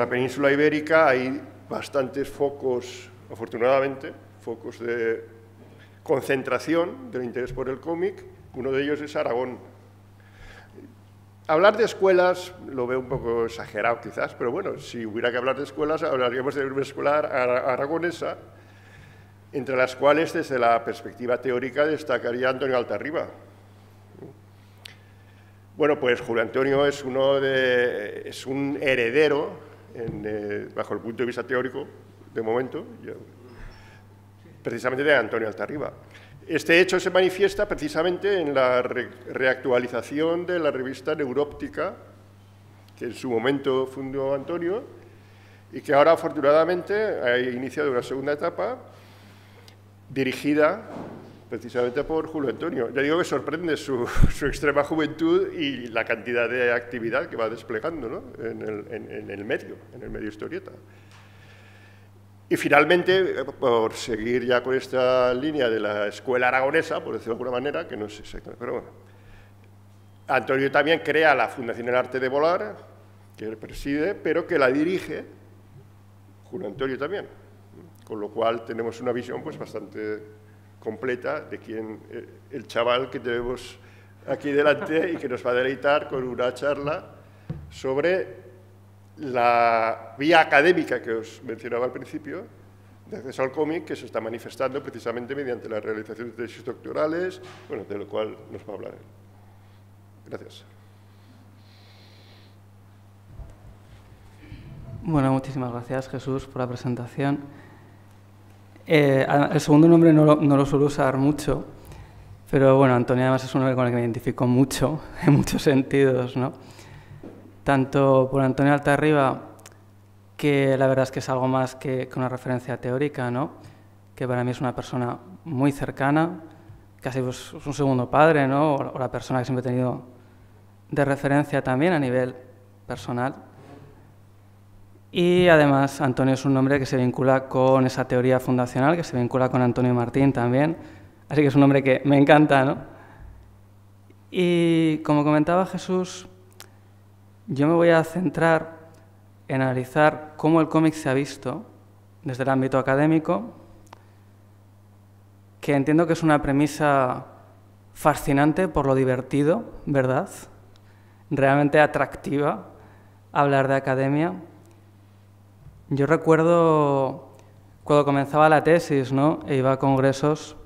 la península ibérica hay bastantes focos, afortunadamente, focos de concentración del interés por el cómic. Uno de ellos es Aragón. Hablar de escuelas lo veo un poco exagerado quizás, pero bueno, si hubiera que hablar de escuelas, hablaríamos de una escuela aragonesa, entre las cuales desde la perspectiva teórica destacaría Antonio Altarriba. Bueno, pues Julio Antonio es, uno de, es un heredero eh, bajo el punto de vista teórico, de momento, precisamente de Antonio Altarriba. Este hecho se manifiesta precisamente en la reactualización de la revista Neuróptica, que en su momento fundó Antonio, y que ahora afortunadamente ha iniciado una segunda etapa dirigida precisamente por Julio Antonio. Ya digo que sorprende su, extrema juventud y la cantidad de actividad que va desplegando ¿no? en, el, en, el, medio, en el medio historieta. Y finalmente, eh, por seguir ya con esta línea de la escuela aragonesa, por decirlo de alguna manera, que no sé, exactamente, pero bueno, Antonio también crea la Fundación del Arte de Volar, que él preside, pero que la dirige Julio Antonio también, con lo cual tenemos una visión pues, bastante completa de quien, eh, el chaval que tenemos aquí delante y que nos va a deleitar con una charla sobre la vía académica que os mencionaba al principio, de acceso al cómic, que se está manifestando precisamente mediante la realización de tesis doctorales, bueno, de lo cual nos va a hablar él. Gracias. Bueno, muchísimas gracias Jesús por la presentación. Eh, el segundo nombre no lo, suelo usar mucho, pero bueno, Antonio además es un nombre con el que me identifico mucho, en muchos sentidos, ¿no? Tanto por Antonio Altarriba, que la verdad es que es algo más que, una referencia teórica, ¿no? Que para mí es una persona muy cercana, casi pues, un segundo padre, ¿no? o la persona que siempre he tenido de referencia también a nivel personal y además Antonio es un nombre que se vincula con esa teoría fundacional, que se vincula con Antonio Martín también, así que es un nombre que me encanta, ¿no? Y como comentaba Jesús, yo me voy a centrar en analizar cómo el cómic se ha visto desde el ámbito académico, que entiendo que es una premisa fascinante por lo divertido, ¿verdad? Realmente atractiva hablar de academia yo recuerdo cuando comenzaba la tesis, ¿no? E iba a congresos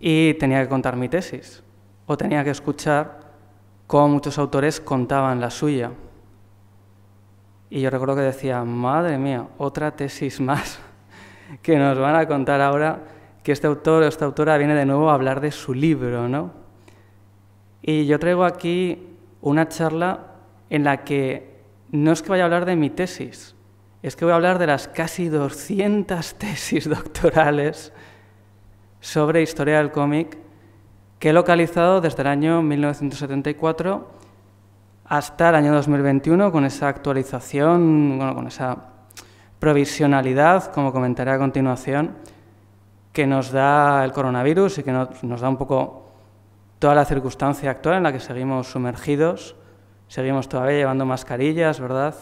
y tenía que contar mi tesis o tenía que escuchar cómo muchos autores contaban la suya. Y yo recuerdo que decía, madre mía, otra tesis más que nos van a contar ahora que este autor o esta autora viene de nuevo a hablar de su libro, ¿no? Y yo traigo aquí una charla en la que no es que vaya a hablar de mi tesis, es que voy a hablar de las casi 200 tesis doctorales sobre historia del cómic que he localizado desde el año 1974 hasta el año 2021 con esa actualización, con esa provisionalidad, como comentaré a continuación, que nos da el coronavirus y que nos da un poco toda la circunstancia actual en la que seguimos sumergidos, seguimos todavía llevando mascarillas, ¿verdad?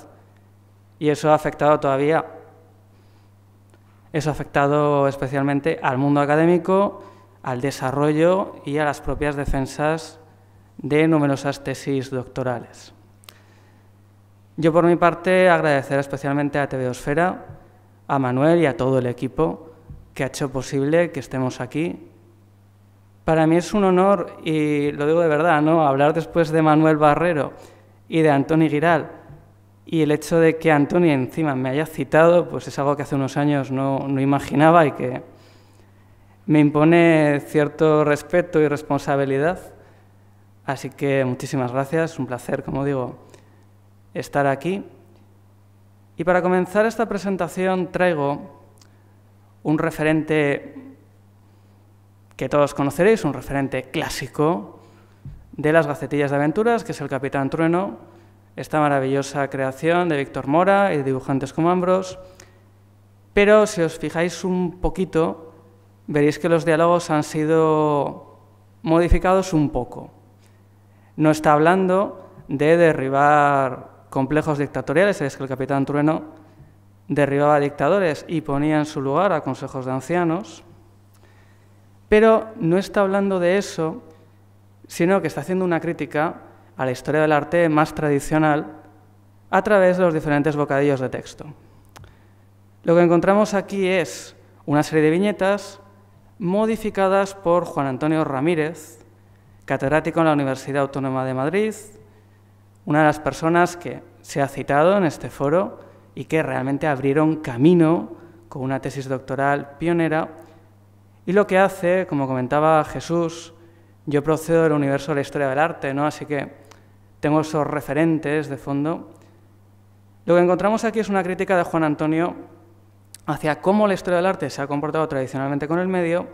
Y eso ha afectado todavía, eso ha afectado especialmente al mundo académico, al desarrollo y a las propias defensas de numerosas tesis doctorales. Yo por mi parte agradecer especialmente a TV a Manuel y a todo el equipo que ha hecho posible que estemos aquí. Para mí es un honor, y lo digo de verdad, ¿no? hablar después de Manuel Barrero y de Antoni Giral, y el hecho de que Antonio encima me haya citado, pues es algo que hace unos años no, no imaginaba y que me impone cierto respeto y responsabilidad. Así que muchísimas gracias, un placer, como digo, estar aquí. Y para comenzar esta presentación traigo un referente que todos conoceréis, un referente clásico de las Gacetillas de Aventuras, que es el Capitán Trueno, esta maravillosa creación de Víctor Mora y dibujantes como Ambros, pero si os fijáis un poquito, veréis que los diálogos han sido modificados un poco. No está hablando de derribar complejos dictatoriales, es que el capitán Trueno derribaba dictadores y ponía en su lugar a consejos de ancianos, pero no está hablando de eso, sino que está haciendo una crítica a la historia del arte más tradicional a través de los diferentes bocadillos de texto. Lo que encontramos aquí es una serie de viñetas modificadas por Juan Antonio Ramírez, catedrático en la Universidad Autónoma de Madrid, una de las personas que se ha citado en este foro y que realmente abrieron camino con una tesis doctoral pionera. Y lo que hace, como comentaba Jesús, yo procedo del universo de la historia del arte, ¿no? así que tengo esos referentes de fondo. Lo que encontramos aquí es una crítica de Juan Antonio hacia cómo la historia del arte se ha comportado tradicionalmente con el medio,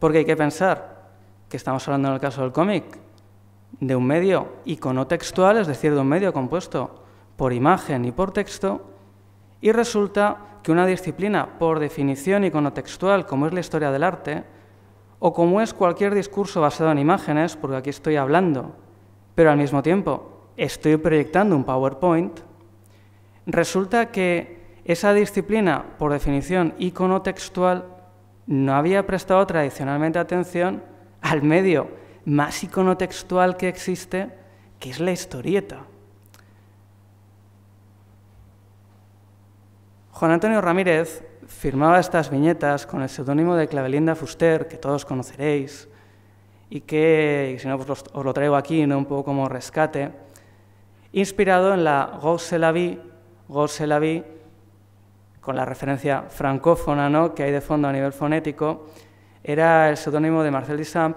porque hay que pensar que estamos hablando en el caso del cómic de un medio iconotextual, es decir, de un medio compuesto por imagen y por texto, y resulta que una disciplina por definición iconotextual, como es la historia del arte, o como es cualquier discurso basado en imágenes, porque aquí estoy hablando pero al mismo tiempo estoy proyectando un PowerPoint, resulta que esa disciplina, por definición iconotextual, no había prestado tradicionalmente atención al medio más iconotextual que existe, que es la historieta. Juan Antonio Ramírez firmaba estas viñetas con el seudónimo de Clavelinda Fuster, que todos conoceréis, y que, si no, pues, os lo traigo aquí, ¿no? un poco como rescate, inspirado en la Gosse la con la referencia francófona ¿no? que hay de fondo a nivel fonético, era el seudónimo de Marcel Duchamp,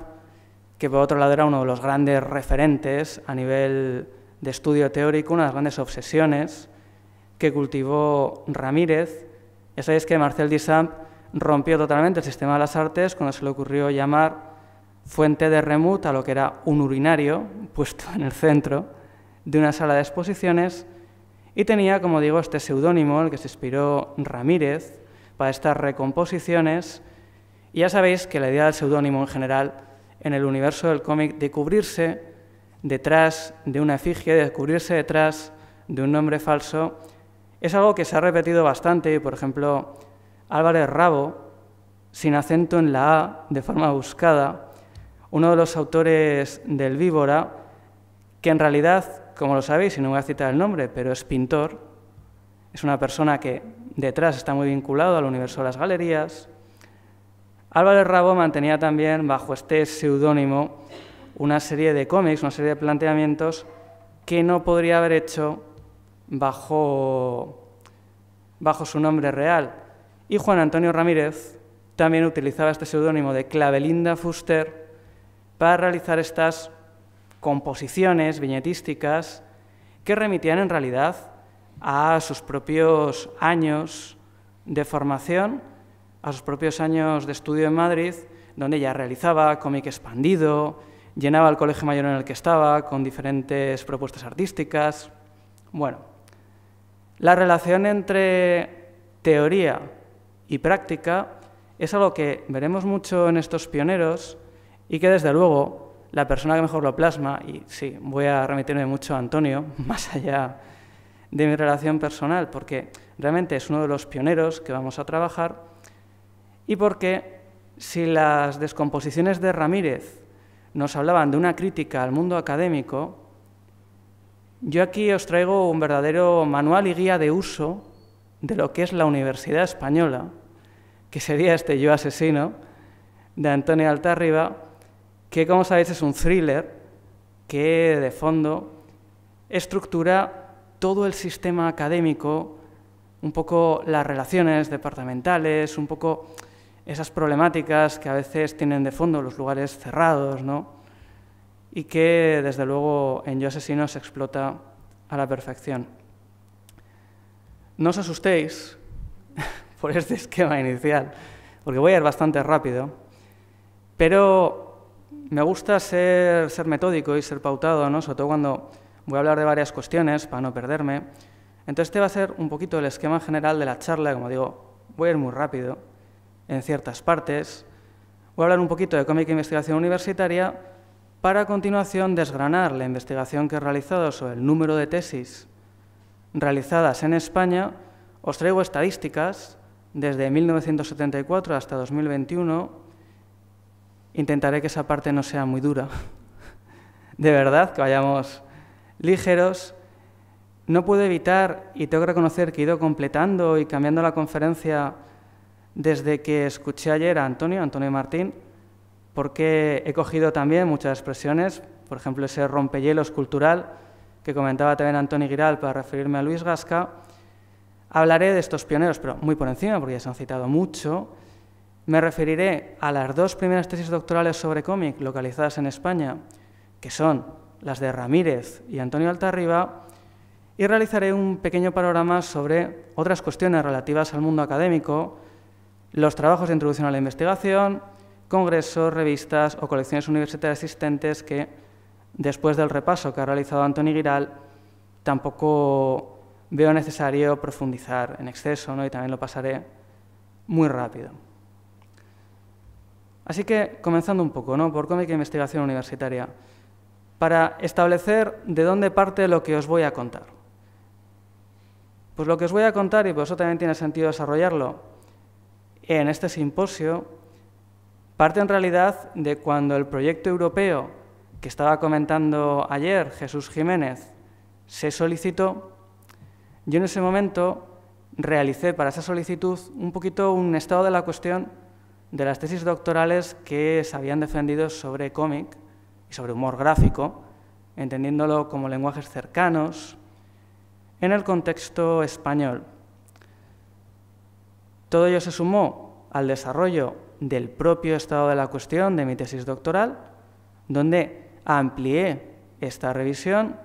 que por otro lado era uno de los grandes referentes a nivel de estudio teórico, una de las grandes obsesiones que cultivó Ramírez. Ya sabéis que Marcel Duchamp rompió totalmente el sistema de las artes cuando se le ocurrió llamar fuente de a lo que era un urinario puesto en el centro de una sala de exposiciones y tenía, como digo, este seudónimo, el que se inspiró Ramírez, para estas recomposiciones. Y ya sabéis que la idea del seudónimo en general en el universo del cómic de cubrirse detrás de una efigie, de cubrirse detrás de un nombre falso, es algo que se ha repetido bastante. Por ejemplo, Álvarez Rabo, sin acento en la A, de forma buscada, uno de los autores del Víbora, que en realidad, como lo sabéis, y no voy a citar el nombre, pero es pintor, es una persona que detrás está muy vinculado al universo de las galerías. Álvarez Rabo mantenía también, bajo este seudónimo, una serie de cómics, una serie de planteamientos que no podría haber hecho bajo, bajo su nombre real. Y Juan Antonio Ramírez también utilizaba este seudónimo de Clavelinda Fuster para realizar estas composiciones viñetísticas que remitían en realidad a sus propios años de formación, a sus propios años de estudio en Madrid, donde ya realizaba cómic expandido, llenaba el colegio mayor en el que estaba con diferentes propuestas artísticas. Bueno, la relación entre teoría y práctica es algo que veremos mucho en estos pioneros, y que desde luego la persona que mejor lo plasma, y sí, voy a remitirme mucho a Antonio, más allá de mi relación personal, porque realmente es uno de los pioneros que vamos a trabajar, y porque si las descomposiciones de Ramírez nos hablaban de una crítica al mundo académico, yo aquí os traigo un verdadero manual y guía de uso de lo que es la Universidad Española, que sería este Yo Asesino, de Antonio Altarriba, que como sabéis es un thriller que de fondo estructura todo el sistema académico, un poco las relaciones departamentales, un poco esas problemáticas que a veces tienen de fondo los lugares cerrados, ¿no? Y que desde luego en Yo Asesino se explota a la perfección. No os asustéis por este esquema inicial, porque voy a ir bastante rápido, pero me gusta ser, ser metódico y ser pautado, ¿no? sobre todo cuando voy a hablar de varias cuestiones para no perderme. Entonces, este va a ser un poquito el esquema general de la charla. Como digo, voy a ir muy rápido en ciertas partes. Voy a hablar un poquito de Cómica e investigación universitaria para a continuación desgranar la investigación que he realizado sobre el número de tesis realizadas en España. Os traigo estadísticas desde 1974 hasta 2021 intentaré que esa parte no sea muy dura. De verdad, que vayamos ligeros. No puedo evitar, y tengo que reconocer que he ido completando y cambiando la conferencia desde que escuché ayer a Antonio, Antonio Martín, porque he cogido también muchas expresiones, por ejemplo, ese rompehielos cultural que comentaba también Antonio Giral para referirme a Luis Gasca. Hablaré de estos pioneros, pero muy por encima, porque ya se han citado mucho, me referiré a las dos primeras tesis doctorales sobre cómic localizadas en España, que son las de Ramírez y Antonio Altarriba, y realizaré un pequeño panorama sobre otras cuestiones relativas al mundo académico, los trabajos de introducción a la investigación, congresos, revistas o colecciones universitarias existentes que, después del repaso que ha realizado Antonio Giral, tampoco veo necesario profundizar en exceso y también lo pasaré muy rápido. Así que, comenzando un poco, ¿no? Por cómica e investigación universitaria, para establecer de dónde parte lo que os voy a contar. Pues lo que os voy a contar, y por eso también tiene sentido desarrollarlo, en este simposio, parte en realidad de cuando el proyecto europeo que estaba comentando ayer Jesús Jiménez se solicitó, yo en ese momento realicé para esa solicitud un poquito un estado de la cuestión de las tesis doctorales que se habían defendido sobre cómic y sobre humor gráfico, entendiéndolo como lenguajes cercanos en el contexto español. Todo ello se sumó al desarrollo del propio estado de la cuestión de mi tesis doctoral, donde amplié esta revisión.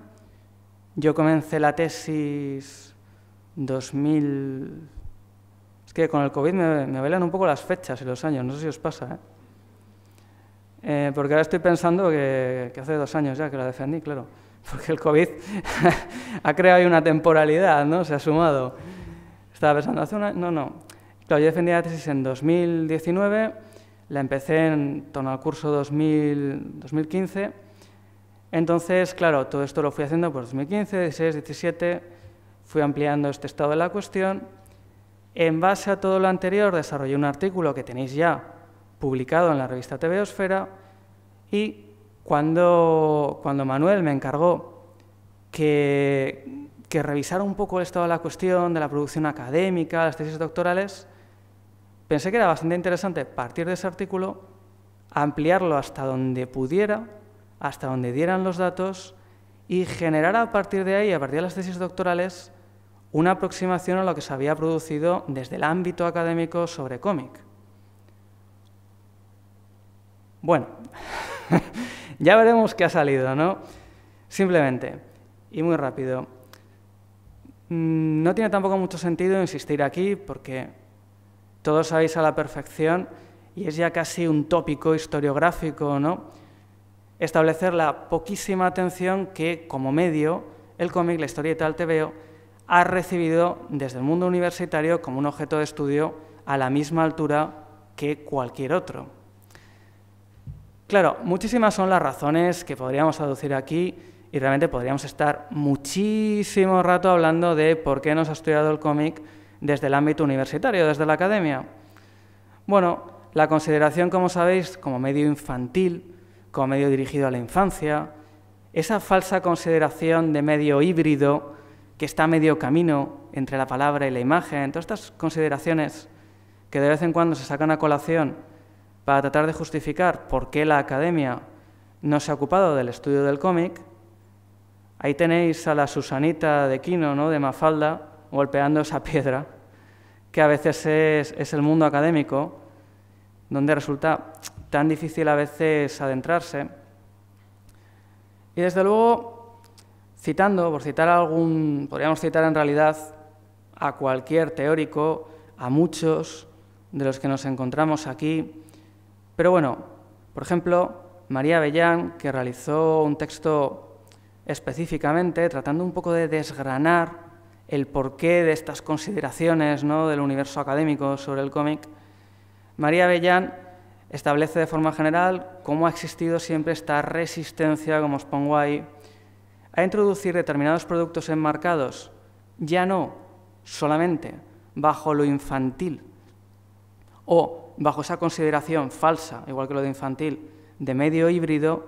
Yo comencé la tesis 2000 que con el COVID me, me, bailan un poco las fechas y los años, no sé si os pasa. ¿eh? Eh, porque ahora estoy pensando que, hace dos años ya que la defendí, claro, porque el COVID ha creado ahí una temporalidad, ¿no? Se ha sumado. Estaba pensando, hace año, No, no. Claro, yo defendí la tesis en 2019, la empecé en torno al curso 2015. Entonces, claro, todo esto lo fui haciendo por 2015, 16, 17, fui ampliando este estado de la cuestión en base a todo lo anterior, desarrollé un artículo que tenéis ya publicado en la revista TV y cuando, Manuel me encargó que, que revisara un poco el estado de la cuestión de la producción académica, las tesis doctorales, pensé que era bastante interesante partir de ese artículo, ampliarlo hasta donde pudiera, hasta donde dieran los datos y generar a partir de ahí, a partir de las tesis doctorales, una aproximación a lo que se había producido desde el ámbito académico sobre cómic. Bueno, ya veremos qué ha salido, ¿no? Simplemente, y muy rápido, mm, no tiene tampoco mucho sentido insistir aquí porque todos sabéis a la perfección y es ya casi un tópico historiográfico, ¿no? Establecer la poquísima atención que como medio el cómic, la historieta, el TVO ha recibido desde el mundo universitario como un objeto de estudio a la misma altura que cualquier otro. Claro, muchísimas son las razones que podríamos aducir aquí y realmente podríamos estar muchísimo rato hablando de por qué nos ha estudiado el cómic desde el ámbito universitario, desde la academia. Bueno, la consideración, como sabéis, como medio infantil, como medio dirigido a la infancia, esa falsa consideración de medio híbrido que está medio camino entre la palabra y la imagen, todas estas consideraciones que de vez en cuando se sacan a colación para tratar de justificar por qué la academia no se ha ocupado del estudio del cómic, ahí tenéis a la Susanita de Quino, ¿no? de Mafalda, golpeando esa piedra, que a veces es el mundo académico, donde resulta tan difícil a veces adentrarse. Y desde luego citando, por citar algún, podríamos citar en realidad a cualquier teórico, a muchos de los que nos encontramos aquí, pero bueno, por ejemplo, María Bellán, que realizó un texto específicamente tratando un poco de desgranar el porqué de estas consideraciones del universo académico sobre el cómic, María Bellán establece de forma general cómo ha existido siempre esta resistencia, como os pongo ahí, a introducir determinados productos enmarcados, ya no solamente bajo lo infantil o bajo esa consideración falsa, igual que lo de infantil, de medio híbrido,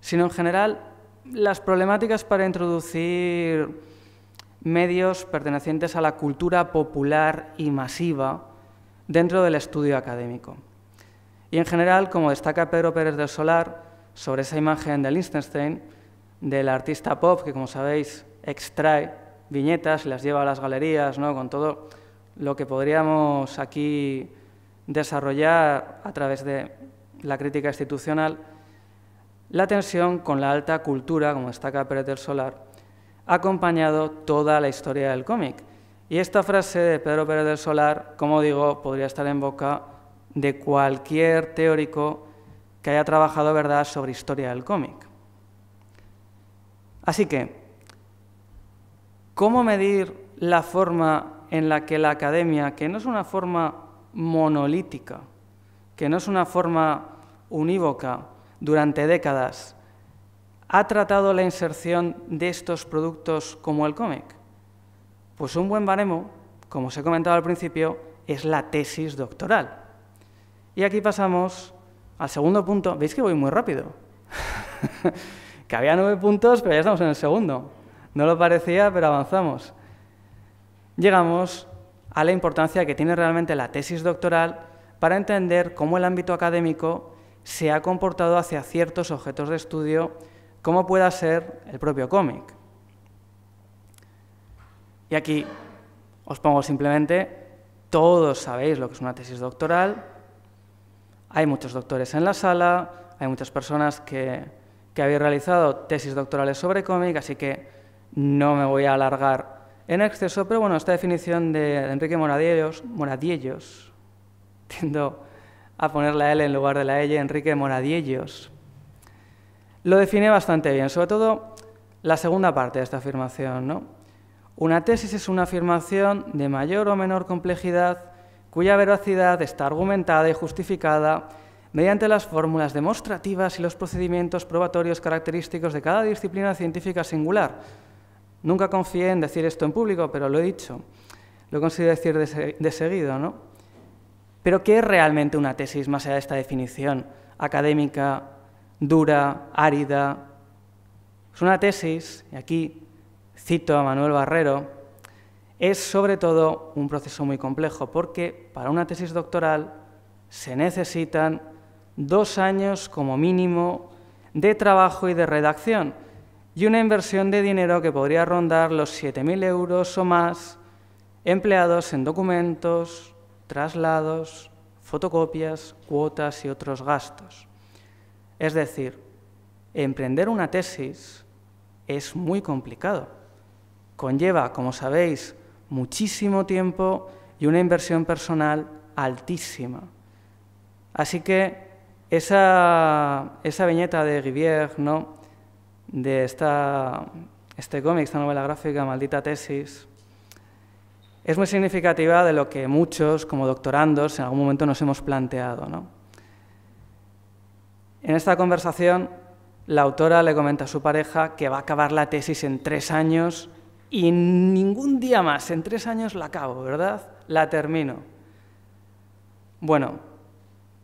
sino en general las problemáticas para introducir medios pertenecientes a la cultura popular y masiva dentro del estudio académico. Y en general, como destaca Pedro Pérez del Solar sobre esa imagen de Lichtenstein, del artista pop, que como sabéis extrae viñetas y las lleva a las galerías, ¿no? con todo lo que podríamos aquí desarrollar a través de la crítica institucional, la tensión con la alta cultura, como destaca Pérez del Solar, ha acompañado toda la historia del cómic. Y esta frase de Pedro Pérez del Solar, como digo, podría estar en boca de cualquier teórico que haya trabajado verdad sobre historia del cómic. Así que, ¿cómo medir la forma en la que la academia, que no es una forma monolítica, que no es una forma unívoca durante décadas, ha tratado la inserción de estos productos como el cómic? Pues un buen baremo, como os he comentado al principio, es la tesis doctoral. Y aquí pasamos al segundo punto. ¿Veis que voy muy rápido? que había nueve puntos, pero ya estamos en el segundo. No lo parecía, pero avanzamos. Llegamos a la importancia que tiene realmente la tesis doctoral para entender cómo el ámbito académico se ha comportado hacia ciertos objetos de estudio, como pueda ser el propio cómic. Y aquí os pongo simplemente, todos sabéis lo que es una tesis doctoral, hay muchos doctores en la sala, hay muchas personas que que había realizado tesis doctorales sobre cómic, así que no me voy a alargar en exceso, pero bueno, esta definición de Enrique Moradiellos, Moradiellos, tiendo a poner la L en lugar de la L, Enrique Moradiellos, lo define bastante bien, sobre todo la segunda parte de esta afirmación. Una tesis es una afirmación de mayor o menor complejidad cuya veracidad está argumentada y justificada mediante las fórmulas demostrativas y los procedimientos probatorios característicos de cada disciplina científica singular. Nunca confié en decir esto en público, pero lo he dicho. Lo considero decir de, de seguido, ¿no? Pero ¿qué es realmente una tesis más allá de esta definición académica, dura, árida? Es una tesis, y aquí cito a Manuel Barrero, es sobre todo un proceso muy complejo porque para una tesis doctoral se necesitan dos años como mínimo de trabajo y de redacción y una inversión de dinero que podría rondar los 7.000 euros o más empleados en documentos, traslados, fotocopias, cuotas y otros gastos. Es decir, emprender una tesis es muy complicado. Conlleva, como sabéis, muchísimo tiempo y una inversión personal altísima. Así que esa, viñeta de Rivière, ¿no? de este cómic, esta novela gráfica, Maldita Tesis, es muy significativa de lo que muchos, como doctorandos, en algún momento nos hemos planteado. En esta conversación, la autora le comenta a su pareja que va a acabar la tesis en tres años y ningún día más, en tres años la acabo, ¿verdad? La termino. Bueno,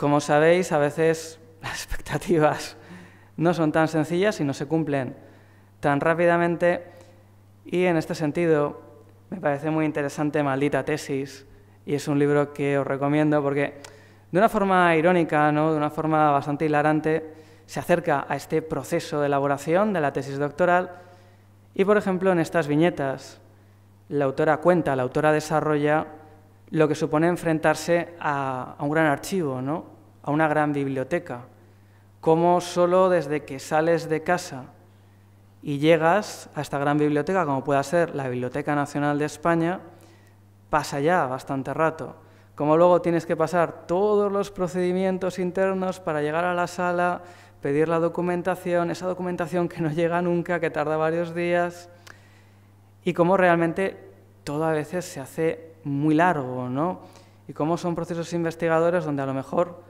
como sabéis, a veces las expectativas no son tan sencillas y no se cumplen tan rápidamente. Y en este sentido, me parece muy interesante Maldita Tesis, y es un libro que os recomiendo porque de una forma irónica, ¿no? de una forma bastante hilarante, se acerca a este proceso de elaboración de la tesis doctoral y, por ejemplo, en estas viñetas, la autora cuenta, la autora desarrolla lo que supone enfrentarse a, un gran archivo, ¿no? a una gran biblioteca. Cómo solo desde que sales de casa y llegas a esta gran biblioteca, como pueda ser la Biblioteca Nacional de España, pasa ya bastante rato. Cómo luego tienes que pasar todos los procedimientos internos para llegar a la sala, pedir la documentación, esa documentación que no llega nunca, que tarda varios días, y cómo realmente todo a veces se hace muy largo, ¿no? Y cómo son procesos investigadores donde a lo mejor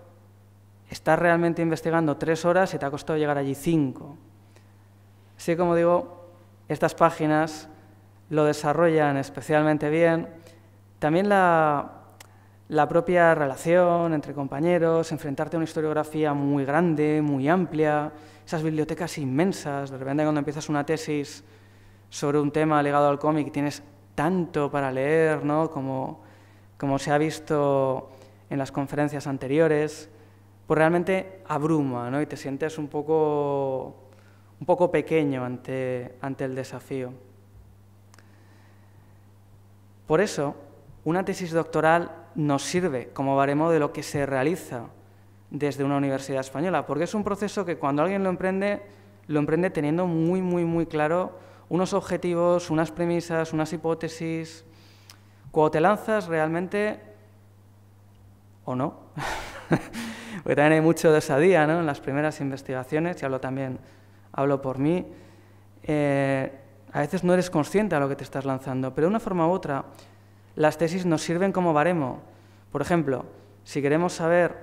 estás realmente investigando tres horas y te ha costado llegar allí cinco. Así como digo, estas páginas lo desarrollan especialmente bien. También la, la propia relación entre compañeros, enfrentarte a una historiografía muy grande, muy amplia, esas bibliotecas inmensas. De repente cuando empiezas una tesis sobre un tema ligado al cómic tienes tanto para leer, como, como se ha visto en las conferencias anteriores, pues realmente abruma ¿no? y te sientes un poco, un poco pequeño ante, ante el desafío. Por eso, una tesis doctoral nos sirve como baremo de lo que se realiza desde una universidad española, porque es un proceso que cuando alguien lo emprende, lo emprende teniendo muy, muy, muy claro unos objetivos, unas premisas, unas hipótesis. Cuando te lanzas realmente, o no, porque también hay mucho de osadía ¿no? en las primeras investigaciones, y hablo también, hablo por mí, eh, a veces no eres consciente ...de lo que te estás lanzando, pero de una forma u otra las tesis nos sirven como baremo. Por ejemplo, si queremos saber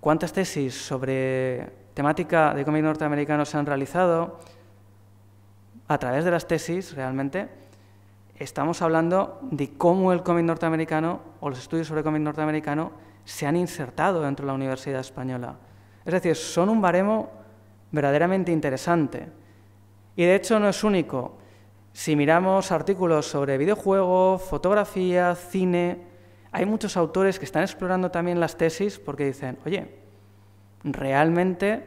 cuántas tesis sobre temática de cómic norteamericano se han realizado, a través de las tesis realmente estamos hablando de cómo el cómic norteamericano o los estudios sobre cómic norteamericano se han insertado dentro de la universidad española. Es decir, son un baremo verdaderamente interesante. Y de hecho no es único. Si miramos artículos sobre videojuegos, fotografía, cine, hay muchos autores que están explorando también las tesis porque dicen, oye, realmente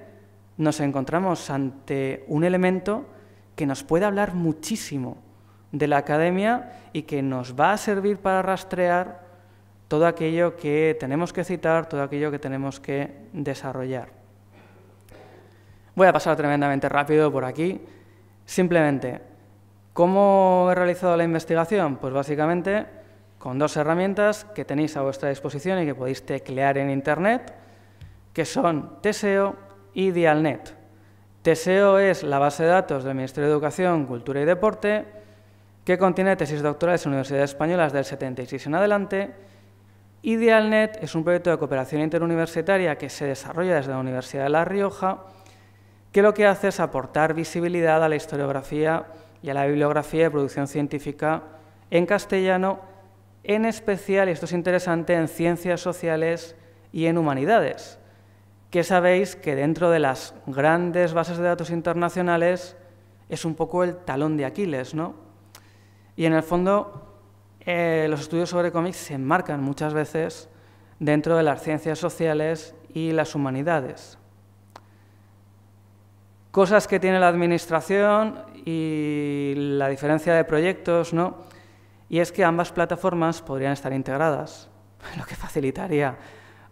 nos encontramos ante un elemento que nos puede hablar muchísimo de la academia y que nos va a servir para rastrear todo aquello que tenemos que citar, todo aquello que tenemos que desarrollar. Voy a pasar tremendamente rápido por aquí. Simplemente, ¿cómo he realizado la investigación? Pues básicamente con dos herramientas que tenéis a vuestra disposición y que podéis teclear en Internet, que son TSEO y Dialnet. TSEO es la base de datos del Ministerio de Educación, Cultura y Deporte que contiene tesis doctorales en universidades españolas del 76 en adelante. Idealnet es un proyecto de cooperación interuniversitaria que se desarrolla desde la Universidad de La Rioja, que lo que hace es aportar visibilidad a la historiografía y a la bibliografía de producción científica en castellano, en especial, y esto es interesante, en ciencias sociales y en humanidades que sabéis que dentro de las grandes bases de datos internacionales es un poco el talón de Aquiles, ¿no? Y en el fondo, eh, los estudios sobre cómics se enmarcan muchas veces dentro de las ciencias sociales y las humanidades. Cosas que tiene la administración y la diferencia de proyectos, ¿no? Y es que ambas plataformas podrían estar integradas, lo que facilitaría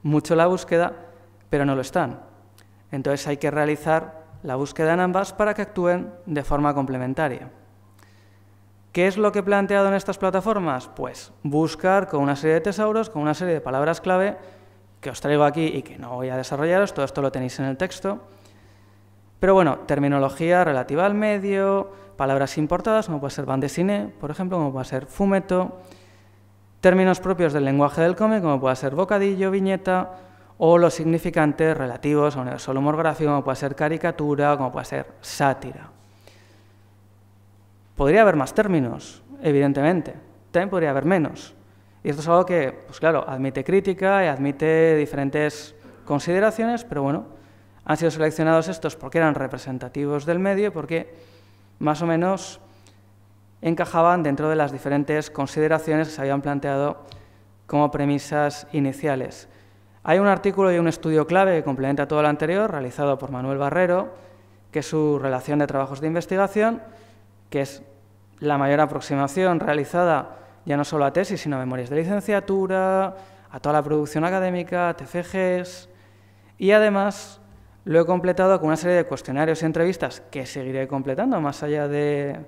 mucho la búsqueda, pero no lo están. Entonces hay que realizar la búsqueda en ambas para que actúen de forma complementaria. ¿Qué es lo que he planteado en estas plataformas? Pues buscar con una serie de tesauros, con una serie de palabras clave que os traigo aquí y que no voy a desarrollaros, todo esto lo tenéis en el texto. Pero bueno, terminología relativa al medio, palabras importadas, como puede ser bande cine, por ejemplo, como puede ser fumeto, términos propios del lenguaje del cómic, como puede ser bocadillo, viñeta, o los significantes relativos a un solo gráfico, como puede ser caricatura, como puede ser sátira. Podría haber más términos, evidentemente, también podría haber menos. Y esto es algo que, pues claro, admite crítica y admite diferentes consideraciones, pero bueno, han sido seleccionados estos porque eran representativos del medio y porque más o menos encajaban dentro de las diferentes consideraciones que se habían planteado como premisas iniciales. Hay un artículo y un estudio clave que complementa todo lo anterior, realizado por Manuel Barrero, que es su relación de trabajos de investigación, que es la mayor aproximación realizada ya no solo a tesis, sino a memorias de licenciatura, a toda la producción académica, a TFGs, y además lo he completado con una serie de cuestionarios y entrevistas que seguiré completando más allá de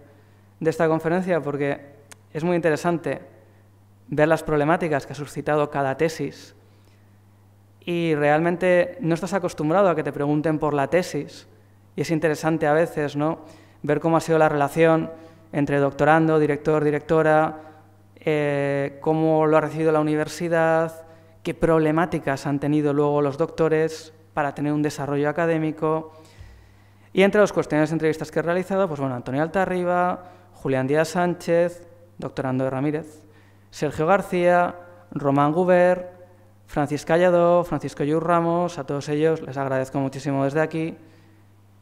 esta conferencia, porque es muy interesante ver las problemáticas que ha suscitado cada tesis y realmente no estás acostumbrado a que te pregunten por la tesis. Y es interesante a veces ¿no? ver cómo ha sido la relación entre doctorando, director, directora, eh, cómo lo ha recibido la universidad, qué problemáticas han tenido luego los doctores para tener un desarrollo académico. Y entre los cuestionarios de entrevistas que he realizado, pues bueno, Antonio Altarriba, Julián Díaz Sánchez, doctorando de Ramírez, Sergio García, Román Guber, Francisco Allado, Francisco Yur Ramos, a todos ellos les agradezco muchísimo desde aquí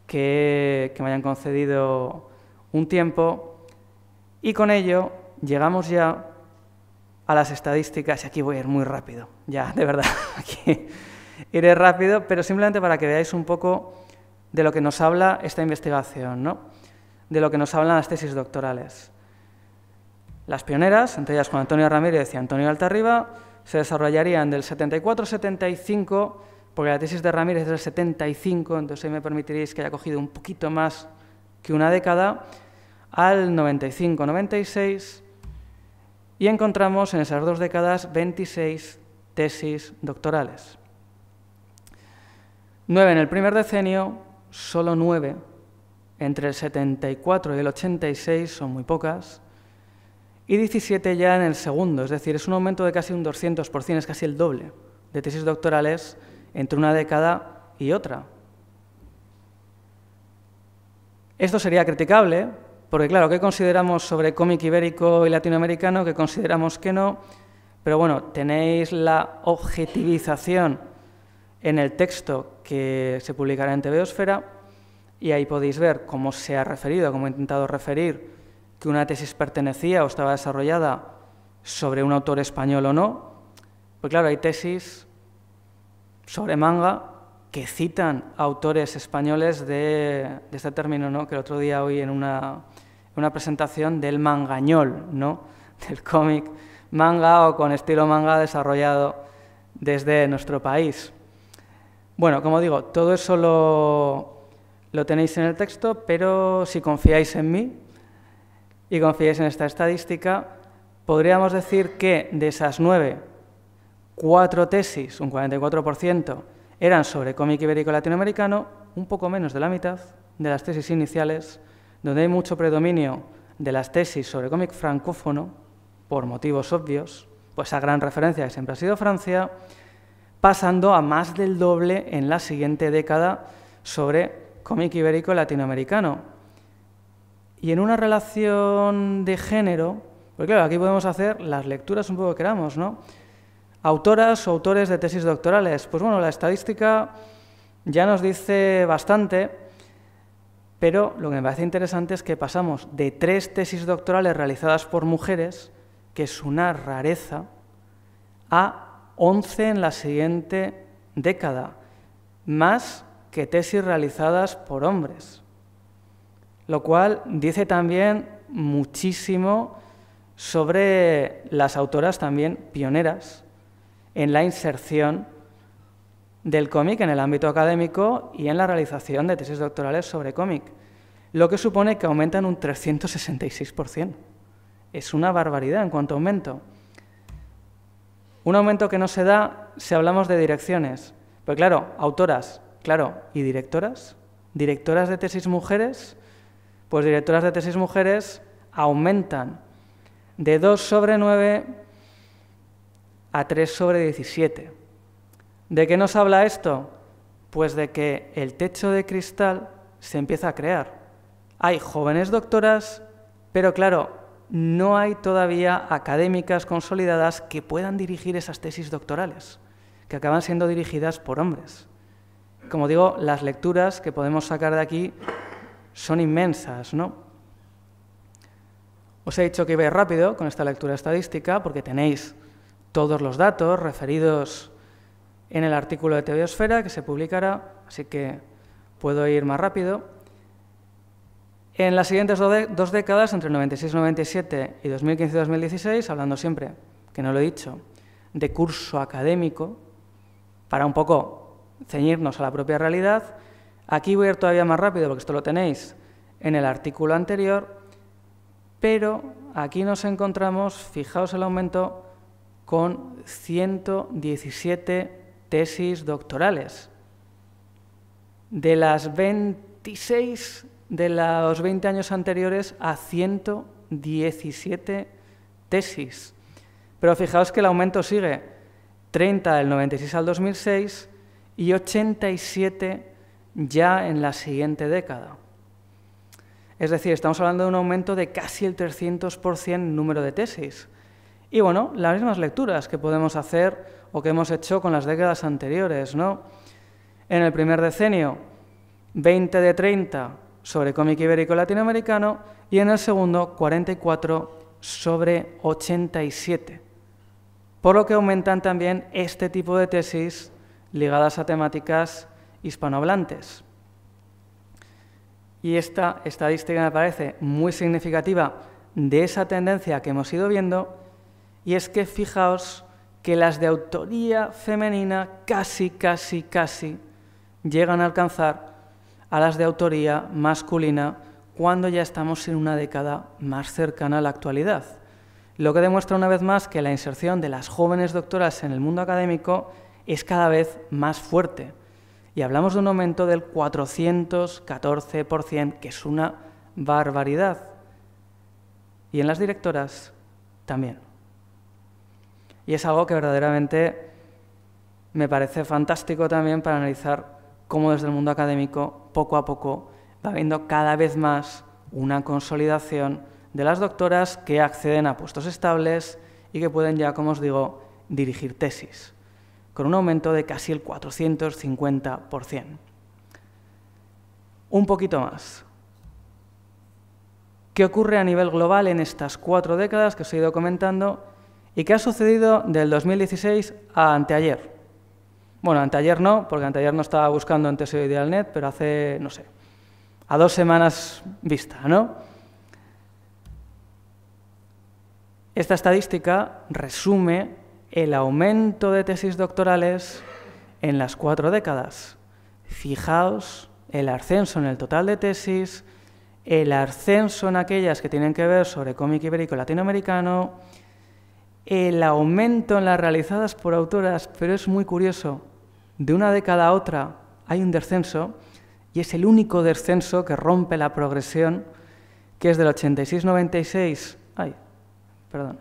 que, me hayan concedido un tiempo y con ello llegamos ya a las estadísticas, y aquí voy a ir muy rápido, ya, de verdad, aquí iré rápido, pero simplemente para que veáis un poco de lo que nos habla esta investigación, ¿no? de lo que nos hablan las tesis doctorales. Las pioneras, entre ellas con Antonio Ramírez y Antonio Altarriba, se desarrollarían del 74 75, porque la tesis de Ramírez es del 75, entonces me permitiréis que haya cogido un poquito más que una década, al 95-96, y encontramos en esas dos décadas 26 tesis doctorales. Nueve en el primer decenio, solo nueve entre el 74 y el 86 son muy pocas, y 17 ya en el segundo, es decir, es un aumento de casi un 200%, es casi el doble de tesis doctorales entre una década y otra. Esto sería criticable, porque claro, ¿qué consideramos sobre cómic ibérico y latinoamericano? ¿Qué consideramos que no? Pero bueno, tenéis la objetivización en el texto que se publicará en Tebeosfera y ahí podéis ver cómo se ha referido, cómo he intentado referir que una tesis pertenecía o estaba desarrollada sobre un autor español o no, pues claro, hay tesis sobre manga que citan autores españoles de, este término, que el otro día oí en una, una presentación del mangañol, ¿no? del cómic manga o con estilo manga desarrollado desde nuestro país. Bueno, como digo, todo eso lo tenéis en el texto, pero si confiáis en mí, y confiéis en esta estadística, podríamos decir que de esas nueve, cuatro tesis, un 44%, eran sobre cómic ibérico latinoamericano, un poco menos de la mitad de las tesis iniciales, donde hay mucho predominio de las tesis sobre cómic francófono, por motivos obvios, pues a gran referencia que siempre ha sido Francia, pasando a más del doble en la siguiente década sobre cómic ibérico latinoamericano, y en una relación de género, porque claro, aquí podemos hacer las lecturas un poco que queramos, ¿no? Autoras o autores de tesis doctorales. Pues bueno, la estadística ya nos dice bastante, pero lo que me parece interesante es que pasamos de tres tesis doctorales realizadas por mujeres, que es una rareza, a once en la siguiente década, más que tesis realizadas por hombres lo cual dice también muchísimo sobre las autoras también pioneras en la inserción del cómic en el ámbito académico y en la realización de tesis doctorales sobre cómic, lo que supone que aumentan un 366%. Es una barbaridad en cuanto a aumento. Un aumento que no se da si hablamos de direcciones. Pero pues claro, autoras, claro, y directoras. Directoras de tesis mujeres, pues directoras de tesis mujeres aumentan de 2 sobre 9 a 3 sobre 17. ¿De qué nos habla esto? Pues de que el techo de cristal se empieza a crear. Hay jóvenes doctoras, pero claro, no hay todavía académicas consolidadas que puedan dirigir esas tesis doctorales, que acaban siendo dirigidas por hombres. Como digo, las lecturas que podemos sacar de aquí son inmensas, ¿no? Os he dicho que iba rápido con esta lectura estadística porque tenéis todos los datos referidos en el artículo de Teodosfera... que se publicará, así que puedo ir más rápido. En las siguientes dos décadas, entre 96-97 y 2015-2016, hablando siempre, que no lo he dicho, de curso académico, para un poco ceñirnos a la propia realidad, Aquí voy a ir todavía más rápido porque esto lo tenéis en el artículo anterior, pero aquí nos encontramos, fijaos el aumento, con 117 tesis doctorales. De las 26 de los 20 años anteriores a 117 tesis. Pero fijaos que el aumento sigue 30 del 96 al 2006 y 87 ya en la siguiente década. Es decir, estamos hablando de un aumento de casi el 300% número de tesis. Y bueno, las mismas lecturas que podemos hacer o que hemos hecho con las décadas anteriores, ¿no? En el primer decenio, 20 de 30 sobre cómic ibérico latinoamericano y en el segundo, 44 sobre 87. Por lo que aumentan también este tipo de tesis ligadas a temáticas hispanohablantes. Y esta estadística me parece muy significativa de esa tendencia que hemos ido viendo, y es que fijaos que las de autoría femenina casi, casi, casi llegan a alcanzar a las de autoría masculina cuando ya estamos en una década más cercana a la actualidad. Lo que demuestra una vez más que la inserción de las jóvenes doctoras en el mundo académico es cada vez más fuerte y hablamos de un aumento del 414%, que es una barbaridad. Y en las directoras también. Y es algo que verdaderamente me parece fantástico también para analizar cómo desde el mundo académico, poco a poco, va habiendo cada vez más una consolidación de las doctoras que acceden a puestos estables y que pueden ya, como os digo, dirigir tesis con un aumento de casi el 450%. Un poquito más. ¿Qué ocurre a nivel global en estas cuatro décadas que os he ido comentando y qué ha sucedido del 2016 a anteayer? Bueno, anteayer no, porque anteayer no estaba buscando antes de net, pero hace, no sé, a dos semanas vista, ¿no? Esta estadística resume el aumento de tesis doctorales en las cuatro décadas. Fijaos el ascenso en el total de tesis, el ascenso en aquellas que tienen que ver sobre cómic ibérico latinoamericano, el aumento en las realizadas por autoras, pero es muy curioso, de una década a otra hay un descenso y es el único descenso que rompe la progresión, que es del 86-96, ay, perdón,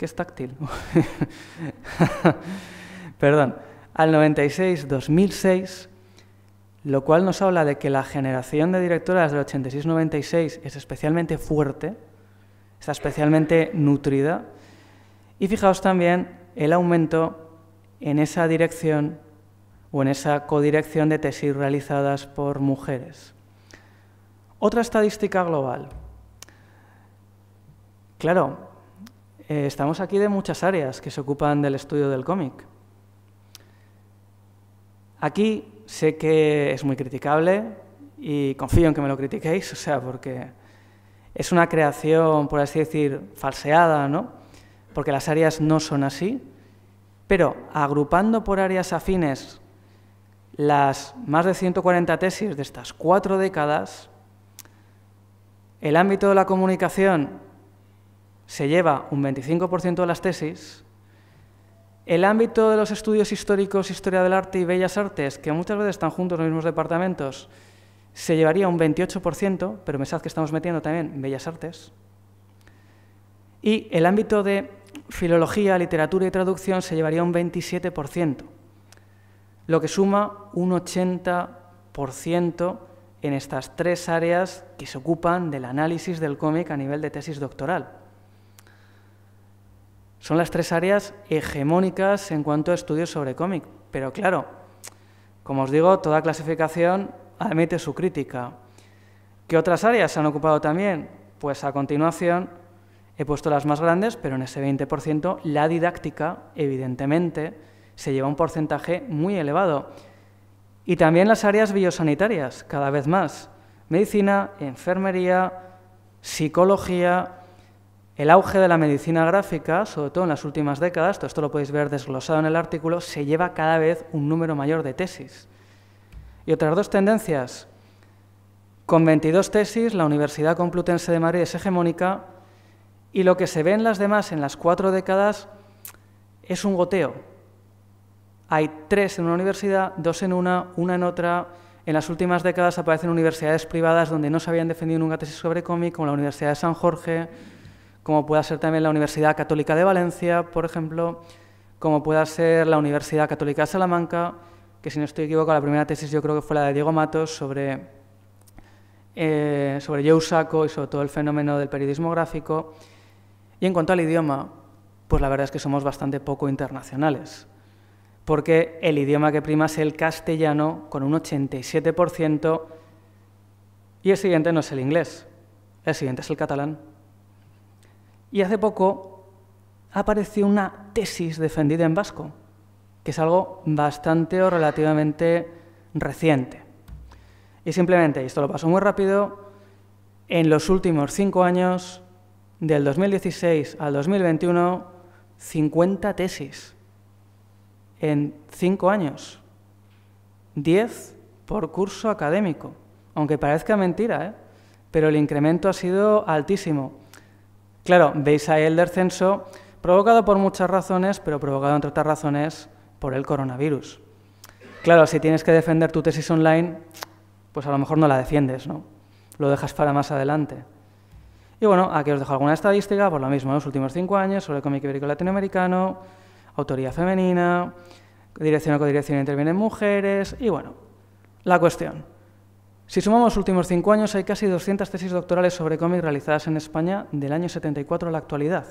que es táctil. Perdón, al 96, 2006, lo cual nos habla de que la generación de directoras del 86-96 es especialmente fuerte, está especialmente nutrida. Y fijaos también el aumento en esa dirección o en esa codirección de tesis realizadas por mujeres. Otra estadística global. Claro, eh, estamos aquí de muchas áreas que se ocupan del estudio del cómic. Aquí sé que es muy criticable y confío en que me lo critiquéis, o sea, porque es una creación, por así decir, falseada, ¿no? Porque las áreas no son así, pero agrupando por áreas afines las más de 140 tesis de estas cuatro décadas, el ámbito de la comunicación se lleva un 25% de las tesis, el ámbito de los estudios históricos, historia del arte y bellas artes, que muchas veces están juntos en los mismos departamentos, se llevaría un 28%, pero pensad que estamos metiendo también bellas artes. Y el ámbito de filología, literatura y traducción se llevaría un 27%, lo que suma un 80% en estas tres áreas que se ocupan del análisis del cómic a nivel de tesis doctoral. Son las tres áreas hegemónicas en cuanto a estudios sobre cómic. Pero claro, como os digo, toda clasificación admite su crítica. ¿Qué otras áreas se han ocupado también? Pues a continuación he puesto las más grandes, pero en ese 20% la didáctica, evidentemente, se lleva un porcentaje muy elevado. Y también las áreas biosanitarias, cada vez más. Medicina, enfermería, psicología, el auge de la medicina gráfica, sobre todo en las últimas décadas, todo esto lo podéis ver desglosado en el artículo, se lleva cada vez un número mayor de tesis. Y otras dos tendencias. Con 22 tesis, la Universidad Complutense de Madrid es hegemónica y lo que se ve en las demás en las cuatro décadas es un goteo. Hay tres en una universidad, dos en una, una en otra. En las últimas décadas aparecen universidades privadas donde no se habían defendido nunca tesis sobre cómic, como la Universidad de San Jorge, como pueda ser también la Universidad Católica de Valencia, por ejemplo, como pueda ser la Universidad Católica de Salamanca, que si no estoy equivocado, la primera tesis yo creo que fue la de Diego Matos sobre, eh, sobre Yeusaco y sobre todo el fenómeno del periodismo gráfico. Y en cuanto al idioma, pues la verdad es que somos bastante poco internacionales, porque el idioma que prima es el castellano con un 87% y el siguiente no es el inglés, el siguiente es el catalán. Y hace poco apareció una tesis defendida en vasco, que es algo bastante o relativamente reciente. Y simplemente, y esto lo paso muy rápido, en los últimos cinco años, del 2016 al 2021, 50 tesis. En cinco años. Diez por curso académico. Aunque parezca mentira, ¿eh? pero el incremento ha sido altísimo. Claro, veis ahí el descenso provocado por muchas razones, pero provocado entre otras razones por el coronavirus. Claro, si tienes que defender tu tesis online, pues a lo mejor no la defiendes, ¿no? Lo dejas para más adelante. Y bueno, aquí os dejo alguna estadística, por lo mismo, en los últimos cinco años, sobre el cómic ibérico latinoamericano, autoría femenina, dirección o codirección intervienen mujeres, y bueno, la cuestión. Si sumamos los últimos cinco años, hay casi 200 tesis doctorales sobre cómic realizadas en España del año 74 a la actualidad.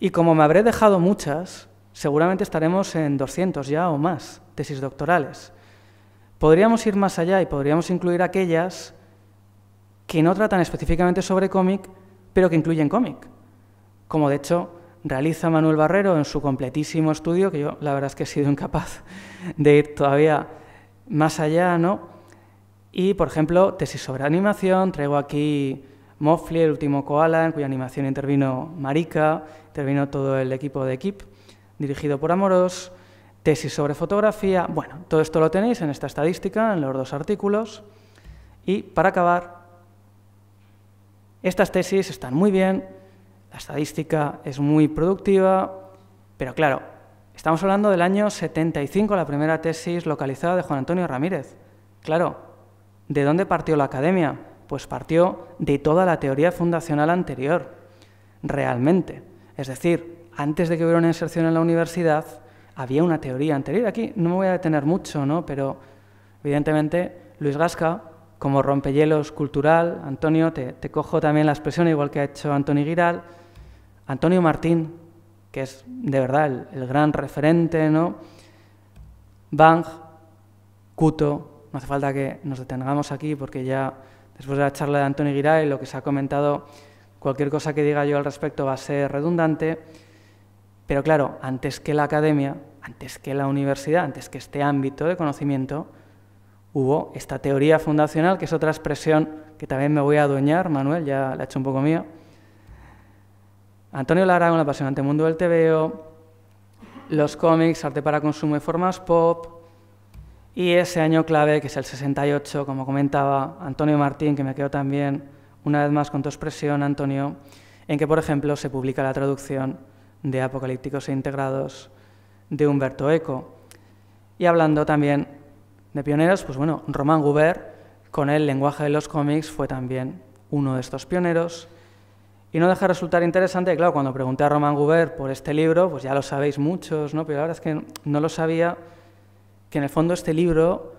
Y como me habré dejado muchas, seguramente estaremos en 200 ya o más tesis doctorales. Podríamos ir más allá y podríamos incluir aquellas que no tratan específicamente sobre cómic, pero que incluyen cómic. Como de hecho realiza Manuel Barrero en su completísimo estudio, que yo la verdad es que he sido incapaz de ir todavía más allá, ¿no? Y, por ejemplo, tesis sobre animación, traigo aquí Mofli, el último koala, en cuya animación intervino Marika, intervino todo el equipo de Equip, dirigido por Amoros, tesis sobre fotografía, bueno, todo esto lo tenéis en esta estadística, en los dos artículos. Y, para acabar, estas tesis están muy bien, la estadística es muy productiva, pero claro, estamos hablando del año 75, la primera tesis localizada de Juan Antonio Ramírez. Claro, ¿De dónde partió la academia? Pues partió de toda la teoría fundacional anterior, realmente. Es decir, antes de que hubiera una inserción en la universidad, había una teoría anterior. Aquí no me voy a detener mucho, ¿no? pero evidentemente Luis Gasca, como rompehielos cultural, Antonio, te, cojo también la expresión, igual que ha hecho Antonio Giral, Antonio Martín, que es de verdad el, gran referente, ¿no? Bang, Cuto, no hace falta que nos detengamos aquí porque ya después de la charla de Antonio Giray, lo que se ha comentado, cualquier cosa que diga yo al respecto va a ser redundante, pero claro, antes que la academia, antes que la universidad, antes que este ámbito de conocimiento, hubo esta teoría fundacional, que es otra expresión que también me voy a adueñar, Manuel, ya la he hecho un poco mía. Antonio Lara, un apasionante mundo del TVO, los cómics, arte para consumo y formas pop, y ese año clave, que es el 68, como comentaba Antonio Martín, que me quedo también una vez más con tu expresión, Antonio, en que, por ejemplo, se publica la traducción de Apocalípticos e Integrados de Humberto Eco. Y hablando también de pioneros, pues bueno, Román Goubert, con el lenguaje de los cómics, fue también uno de estos pioneros. Y no deja resultar interesante, claro, cuando pregunté a Román Goubert por este libro, pues ya lo sabéis muchos, ¿no? pero la verdad es que no lo sabía que en el fondo este libro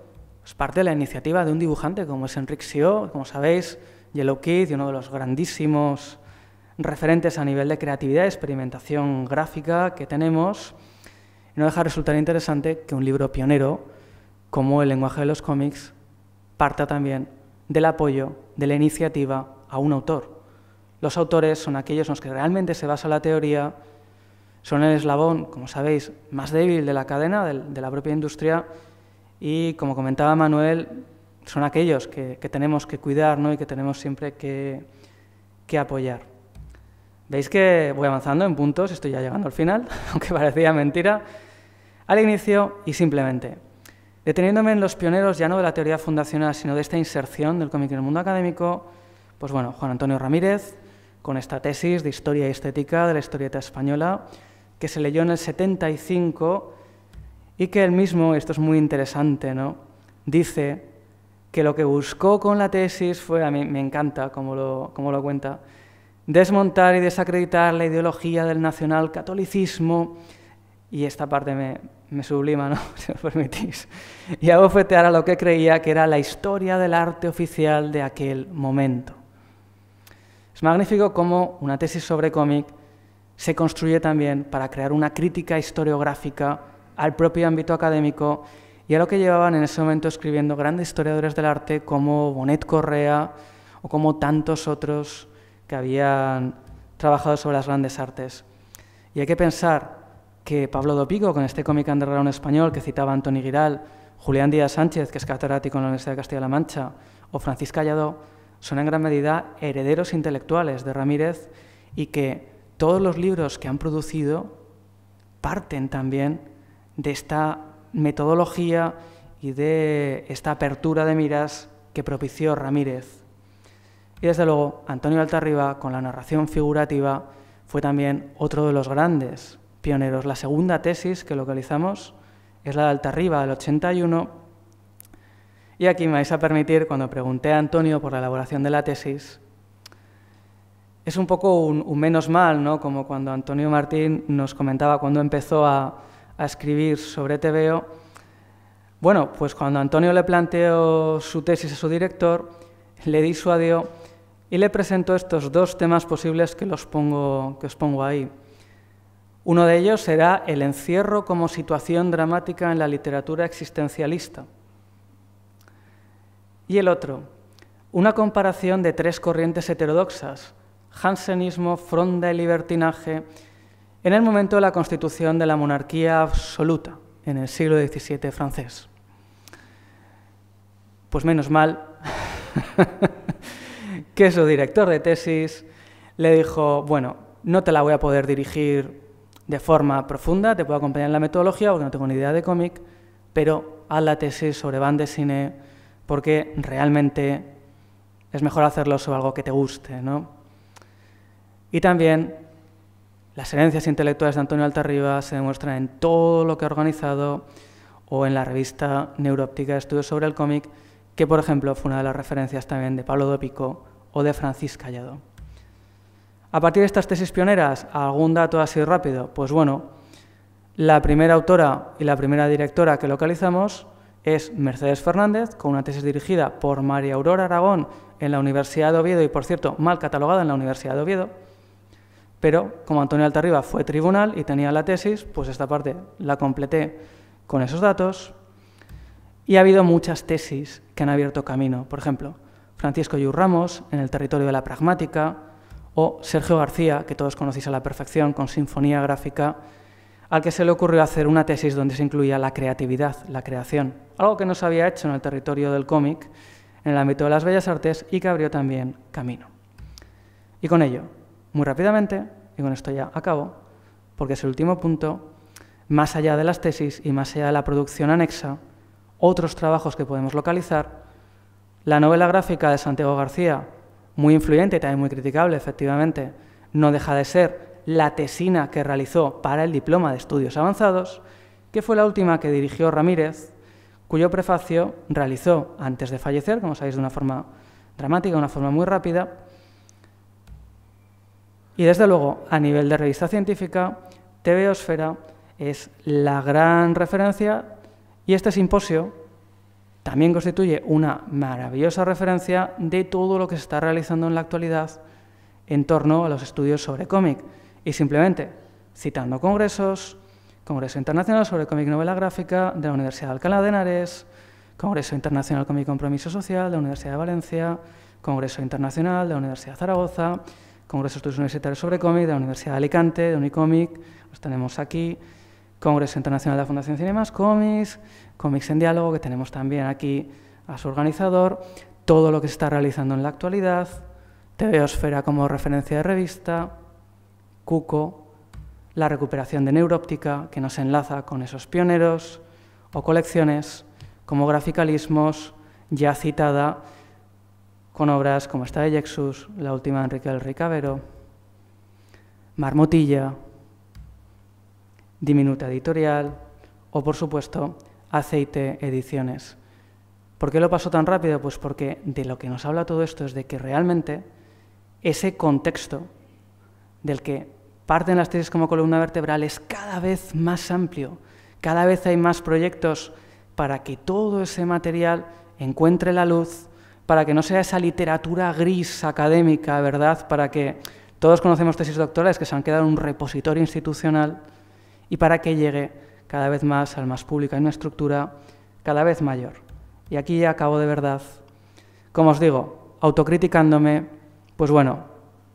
es parte de la iniciativa de un dibujante como es Enrique Sió, como sabéis, Yellow Kid, y uno de los grandísimos referentes a nivel de creatividad y experimentación gráfica que tenemos. no deja de resultar interesante que un libro pionero como El lenguaje de los cómics parta también del apoyo, de la iniciativa a un autor. Los autores son aquellos en los que realmente se basa la teoría son el eslabón, como sabéis, más débil de la cadena, de, la propia industria, y como comentaba Manuel, son aquellos que, tenemos que cuidar ¿no? y que tenemos siempre que, que apoyar. Veis que voy avanzando en puntos, estoy ya llegando al final, aunque parecía mentira. Al inicio y simplemente, deteniéndome en los pioneros ya no de la teoría fundacional, sino de esta inserción del cómic en el mundo académico, pues bueno, Juan Antonio Ramírez, con esta tesis de historia y estética de la historieta española, que se leyó en el 75 y que él mismo, esto es muy interesante, ¿no? dice que lo que buscó con la tesis fue, a mí me encanta cómo lo, lo cuenta, desmontar y desacreditar la ideología del nacional catolicismo y esta parte me, me sublima, ¿no? si me permitís, y abofetear a lo que creía que era la historia del arte oficial de aquel momento. Es magnífico cómo una tesis sobre cómic se construye también para crear una crítica historiográfica al propio ámbito académico y a lo que llevaban en ese momento escribiendo grandes historiadores del arte como Bonet Correa o como tantos otros que habían trabajado sobre las grandes artes. Y hay que pensar que Pablo Dopico, con este cómic underground español que citaba Antoni Giral, Julián Díaz Sánchez, que es catedrático en la Universidad de Castilla-La Mancha, o Francisco allado son en gran medida herederos intelectuales de Ramírez y que todos los libros que han producido parten también de esta metodología y de esta apertura de miras que propició Ramírez. Y desde luego, Antonio Altarriba, con la narración figurativa, fue también otro de los grandes pioneros. La segunda tesis que localizamos es la de Altarriba, del 81. Y aquí me vais a permitir, cuando pregunté a Antonio por la elaboración de la tesis, es un poco un, menos mal, ¿no? como cuando Antonio Martín nos comentaba cuando empezó a, escribir sobre TVO. Bueno, pues cuando Antonio le planteó su tesis a su director, le disuadió y le presentó estos dos temas posibles que, los pongo, que os pongo ahí. Uno de ellos será el encierro como situación dramática en la literatura existencialista. Y el otro, una comparación de tres corrientes heterodoxas, jansenismo, fronda y libertinaje, en el momento de la constitución de la monarquía absoluta en el siglo XVII francés. Pues menos mal que su director de tesis le dijo, bueno, no te la voy a poder dirigir de forma profunda, te puedo acompañar en la metodología porque no tengo ni idea de cómic, pero haz la tesis sobre Van de Cine porque realmente es mejor hacerlo sobre algo que te guste, ¿no? Y también las herencias intelectuales de Antonio Altarriba se demuestran en todo lo que ha organizado o en la revista Neuroóptica de Estudios sobre el Cómic, que por ejemplo fue una de las referencias también de Pablo Dópico o de Francis Callado. A partir de estas tesis pioneras, algún dato así rápido, pues bueno, la primera autora y la primera directora que localizamos es Mercedes Fernández, con una tesis dirigida por María Aurora Aragón en la Universidad de Oviedo y, por cierto, mal catalogada en la Universidad de Oviedo pero como Antonio Altarriba fue tribunal y tenía la tesis, pues esta parte la completé con esos datos. Y ha habido muchas tesis que han abierto camino. Por ejemplo, Francisco Yu Ramos en el territorio de la pragmática, o Sergio García, que todos conocéis a la perfección, con Sinfonía Gráfica, al que se le ocurrió hacer una tesis donde se incluía la creatividad, la creación, algo que no se había hecho en el territorio del cómic, en el ámbito de las bellas artes y que abrió también camino. Y con ello, muy rápidamente, y con esto ya acabo, porque es el último punto, más allá de las tesis y más allá de la producción anexa, otros trabajos que podemos localizar, la novela gráfica de Santiago García, muy influyente y también muy criticable, efectivamente, no deja de ser la tesina que realizó para el diploma de estudios avanzados, que fue la última que dirigió Ramírez, cuyo prefacio realizó antes de fallecer, como sabéis, de una forma dramática, de una forma muy rápida, y desde luego, a nivel de revista científica, TVOsfera es la gran referencia y este simposio también constituye una maravillosa referencia de todo lo que se está realizando en la actualidad en torno a los estudios sobre cómic. Y simplemente citando congresos, Congreso Internacional sobre Cómic Novela Gráfica de la Universidad de Alcalá de Henares, Congreso Internacional Cómic Compromiso Social de la Universidad de Valencia, Congreso Internacional de la Universidad de Zaragoza, Congreso de Estudios Universitarios sobre Cómic de la Universidad de Alicante, de Unicomic, los tenemos aquí, Congreso Internacional de la Fundación Cinemas, cómics, cómics en diálogo, que tenemos también aquí a su organizador, todo lo que se está realizando en la actualidad, TVOsfera como referencia de revista, Cuco, la recuperación de neuróptica, que nos enlaza con esos pioneros, o colecciones como Graficalismos, ya citada con obras como esta de Jexus, la última de Enrique del Ricavero, Marmotilla, Diminuta Editorial o, por supuesto, Aceite Ediciones. ¿Por qué lo pasó tan rápido? Pues porque de lo que nos habla todo esto es de que realmente ese contexto del que parten las tesis como columna vertebral es cada vez más amplio, cada vez hay más proyectos para que todo ese material encuentre la luz para que no sea esa literatura gris académica, ¿verdad? Para que todos conocemos tesis doctorales que se han quedado en un repositorio institucional y para que llegue cada vez más al más público, en una estructura cada vez mayor. Y aquí ya acabo de verdad, como os digo, autocriticándome, pues bueno,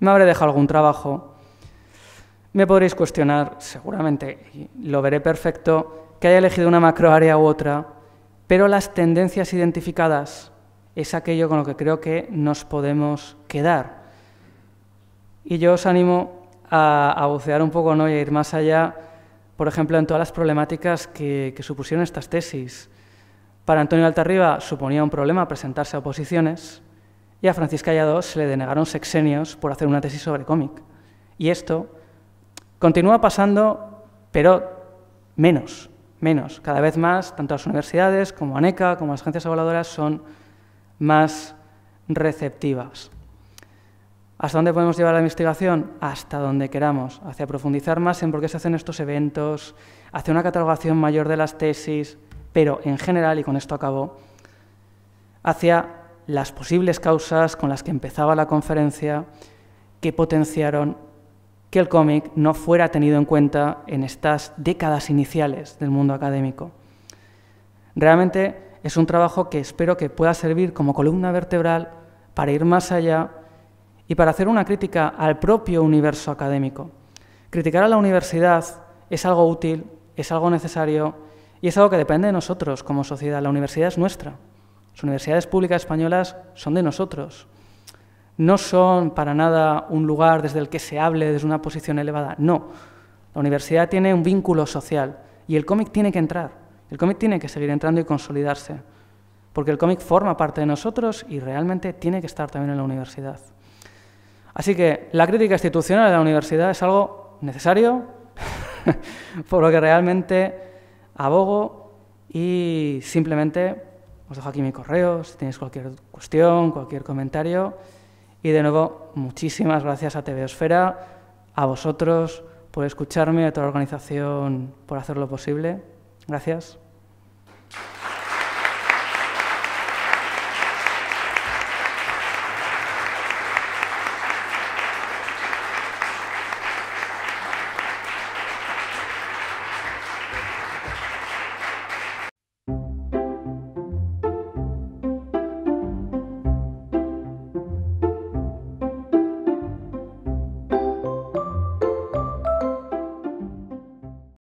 me habré dejado algún trabajo, me podréis cuestionar, seguramente, y lo veré perfecto, que haya elegido una macroárea u otra, pero las tendencias identificadas es aquello con lo que creo que nos podemos quedar. Y yo os animo a, bucear un poco ¿no? y a ir más allá, por ejemplo, en todas las problemáticas que, supusieron estas tesis. Para Antonio Altarriba suponía un problema presentarse a oposiciones y a Francisca Allado se le denegaron sexenios por hacer una tesis sobre cómic. Y esto continúa pasando, pero menos, menos. Cada vez más, tanto las universidades como ANECA, como las agencias evaluadoras, son más receptivas. ¿Hasta dónde podemos llevar la investigación? Hasta donde queramos, hacia profundizar más en por qué se hacen estos eventos, hacia una catalogación mayor de las tesis, pero en general, y con esto acabo, hacia las posibles causas con las que empezaba la conferencia que potenciaron que el cómic no fuera tenido en cuenta en estas décadas iniciales del mundo académico. Realmente es un trabajo que espero que pueda servir como columna vertebral para ir más allá y para hacer una crítica al propio universo académico. Criticar a la universidad es algo útil, es algo necesario y es algo que depende de nosotros como sociedad. La universidad es nuestra. Las universidades públicas españolas son de nosotros. No son para nada un lugar desde el que se hable desde una posición elevada. No. La universidad tiene un vínculo social y el cómic tiene que entrar. El cómic tiene que seguir entrando y consolidarse, porque el cómic forma parte de nosotros y realmente tiene que estar también en la universidad. Así que la crítica institucional de la universidad es algo necesario, por lo que realmente abogo y simplemente os dejo aquí mi correo si tenéis cualquier cuestión, cualquier comentario. Y de nuevo, muchísimas gracias a TV a vosotros por escucharme, a toda la organización por hacerlo posible. Gracias.